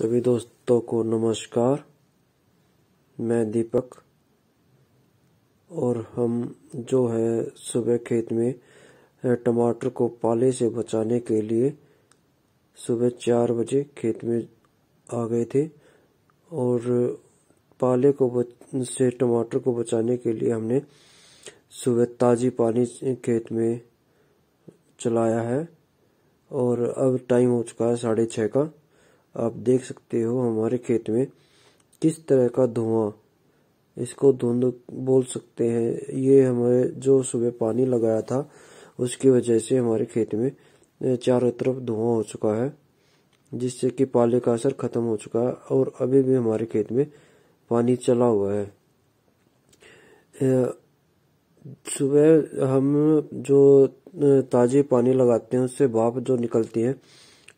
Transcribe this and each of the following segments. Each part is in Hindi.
सभी दोस्तों को नमस्कार मैं दीपक और हम जो है सुबह खेत में टमाटर को पाले से बचाने के लिए सुबह चार बजे खेत में आ गए थे और पाले को बच, से टमाटर को बचाने के लिए हमने सुबह ताज़ी पानी खेत में चलाया है और अब टाइम हो चुका है साढ़े छः का आप देख सकते हो हमारे खेत में किस तरह का धुआं इसको धुंध बोल सकते हैं ये हमारे जो सुबह पानी लगाया था उसकी वजह से हमारे खेत में चारों तरफ धुआं हो चुका है जिससे कि पाले का असर खत्म हो चुका है और अभी भी हमारे खेत में पानी चला हुआ है सुबह हम जो ताजे पानी लगाते हैं उससे भाप जो निकलती है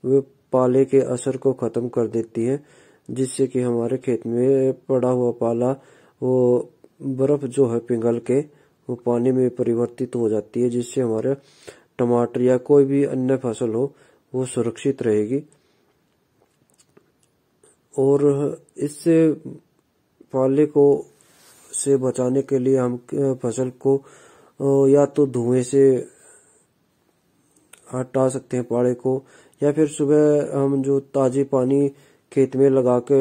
वे पाले के असर को ख़त्म कर देती है जिससे कि हमारे खेत में पड़ा हुआ पाला वो बर्फ़ जो है पिघल के वो पानी में परिवर्तित हो जाती है जिससे हमारे टमाटर या कोई भी अन्य फसल हो वो सुरक्षित रहेगी और इससे पाले को से बचाने के लिए हम फसल को या तो धुएं से हटा सकते हैं पाले को या फिर सुबह हम जो ताजे पानी खेत में लगा के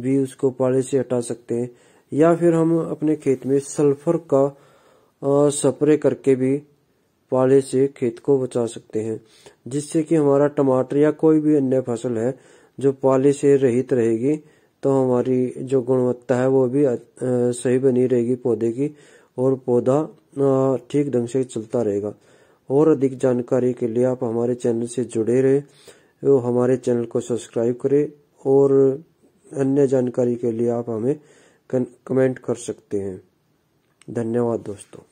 भी उसको पाले से हटा सकते हैं या फिर हम अपने खेत में सल्फर का स्प्रे करके भी पाले से खेत को बचा सकते हैं जिससे कि हमारा टमाटर या कोई भी अन्य फसल है जो पाले से रहित रहेगी तो हमारी जो गुणवत्ता है वो भी सही बनी रहेगी पौधे की और पौधा ठीक ढंग से चलता रहेगा और अधिक जानकारी के लिए आप हमारे चैनल से जुड़े रहे तो हमारे चैनल को सब्सक्राइब करें और अन्य जानकारी के लिए आप हमें कमेंट कर सकते हैं धन्यवाद दोस्तों